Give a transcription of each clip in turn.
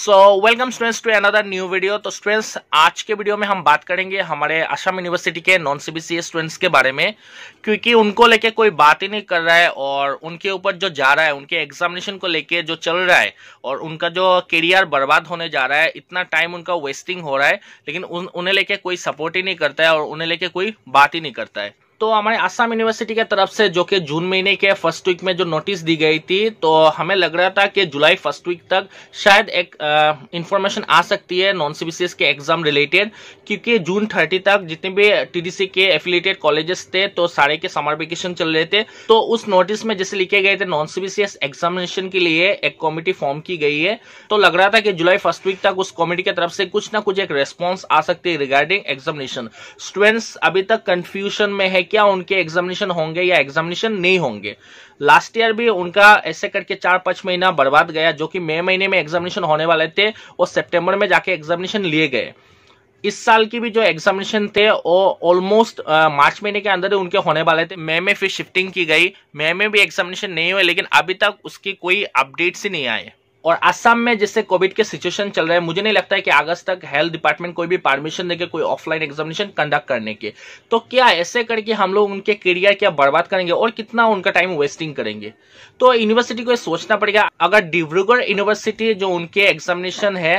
so welcome students to another new video तो students आज के वीडियो में हम बात करेंगे हमारे असम यूनिवर्सिटी के नॉन सी स्टूडेंट्स के बारे में क्योंकि उनको लेके कोई बात ही नहीं कर रहा है और उनके ऊपर जो जा रहा है उनके एग्जामिनेशन को लेके जो चल रहा है और उनका जो करियर बर्बाद होने जा रहा है इतना टाइम उनका वेस्टिंग हो रहा है लेकिन उन, उन्हें लेके कोई सपोर्ट ही नहीं करता है और उन्हें लेके कोई बात ही नहीं करता है तो हमारे आसाम यूनिवर्सिटी के तरफ से जो कि जून महीने के फर्स्ट वीक में जो नोटिस दी गई थी तो हमें लग रहा था कि जुलाई फर्स्ट वीक तक शायद एक इंफॉर्मेशन आ सकती है नॉन सीबीसीएस के एग्जाम रिलेटेड क्योंकि जून थर्टी तक जितने भी टीडीसी के एफिलेटेड कॉलेजेस थे तो सारे के समर वेकेशन चल रहे थे तो उस नोटिस में जैसे लिखे गए थे नॉन सीबीसीएस एग्जामिनेशन के लिए एक कॉमिटी फॉर्म की गई है तो लग रहा था कि जुलाई फर्स्ट वीक तक उस कॉमिटी की तरफ से कुछ ना कुछ एक रेस्पॉन्स आ सकती है रिगार्डिंग एग्जामिनेशन स्टूडेंट्स अभी तक कंफ्यूजन में है क्या उनके एग्जामिनेशन होंगे या एग्जामिनेशन नहीं होंगे लास्ट ईयर भी उनका ऐसे करके चार पांच महीना बर्बाद गया जो कि मई महीने में एग्जामिनेशन होने वाले थे वो सेप्टेम्बर में जाके एग्जामिनेशन लिए गए इस साल की भी जो एग्जामिनेशन थे वो ऑलमोस्ट मार्च महीने के अंदर उनके होने वाले थे मई में फिर शिफ्टिंग की गई मई में भी एग्जामिनेशन नहीं हुए लेकिन अभी तक उसकी कोई अपडेट्स ही नहीं आए और असम में जिससे कोविड के सिचुएशन चल रहा है मुझे नहीं लगता है कि अगस्त तक हेल्थ डिपार्टमेंट कोई भी परमिशन देके कोई ऑफलाइन एग्जामिनेशन कंडक्ट करने के तो क्या ऐसे करके हम लोग उनके करियर क्या बर्बाद करेंगे और कितना उनका टाइम वेस्टिंग करेंगे तो यूनिवर्सिटी को सोचना पड़ेगा अगर डिब्रुगढ़ यूनिवर्सिटी जो उनके एग्जामिनेशन है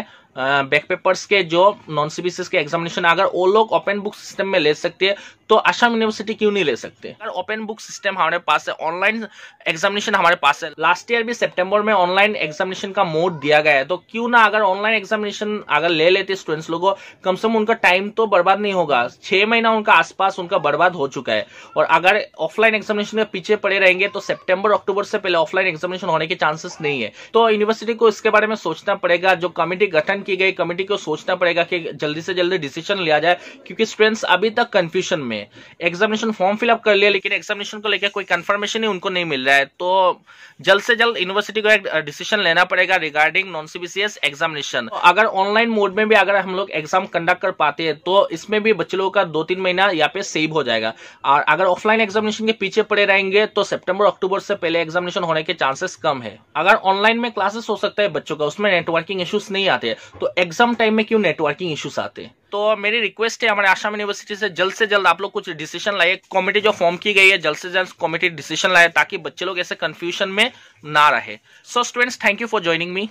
बैक पेपर्स के जो नॉन सीबीसी के एग्जामिनेशन अगर वो लोग ओपन बुक सिस्टम में ले सकते हैं तो आसाम यूनिवर्सिटी क्यों नहीं ले सकते ओपन बुक सिस्टम हमारे पास है ऑनलाइन एग्जामिनेशन हमारे पास है लास्ट ईयर भी सेप्टेम्बर में ऑनलाइन एग्जामिनेशन का मोड दिया गया है तो क्यों ना अगर ऑनलाइन एग्जामिनेशन अगर ले लेते स्टूडेंट्स लोगों कम से कम उनका टाइम तो बर्बाद नहीं होगा छह महीना उनका आसपास उनका बर्बाद हो चुका है और अगर ऑफलाइन एग्जामिनेशन में पीछे पड़े रहेंगे तो सेप्टेम्बर अक्टूबर से पहले ऑफलाइन एग्जामिनेशन होने के चांसेस नहीं है तो यूनिवर्सिटी को इसके बारे में सोचना पड़ेगा जो कमेटी गठन की गई कमेटी को सोचना पड़ेगा कि जल्दी से जल्दी डिसीजन लिया जाए क्योंकि स्टूडेंट्स अभी तक कंफ्यूजन में में एग्जामिनेशन फॉर्म फिलअप कर लिया लेकिन एग्जामिनेशन को लेकर कोई कंफर्मेशन ही उनको नहीं मिल रहा है तो जल्द से जल्द यूनिवर्सिटी को एक डिसीशन लेना पड़ेगा रिगार्डिंग नॉन सीबीसीएस एग्जामिनेशन अगर ऑनलाइन मोड में भी अगर हम लोग एग्जाम कंडक्ट कर पाते हैं तो इसमें भी बच्चे लोगों का दो तीन महीना यहाँ पे सेव हो जाएगा और अगर ऑफलाइन एग्जामिनेशन के पीछे पड़े रहेंगे तो सेप्टेम्बर अक्टूबर से पहले एग्जामिनेशन होने के चांसेस कम है अगर ऑनलाइन में क्लासेस हो सकता है बच्चों का उसमें नेटवर्किंग इश्यूज नहीं आते तो एग्जाम टाइम में क्यों नेटवर्किंग इश्यूज आते हैं तो मेरी रिक्वेस्ट है हमारे आसाम यूनिवर्सिटी से जल्द से जल्द आप लोग कुछ डिसीजन लाइए कमेटी जो फॉर्म की गई है जल्द से जल्द कमेटी डिसीजन लाए ताकि बच्चे लोग ऐसे कंफ्यूजन में ना रहे so students thank you for joining me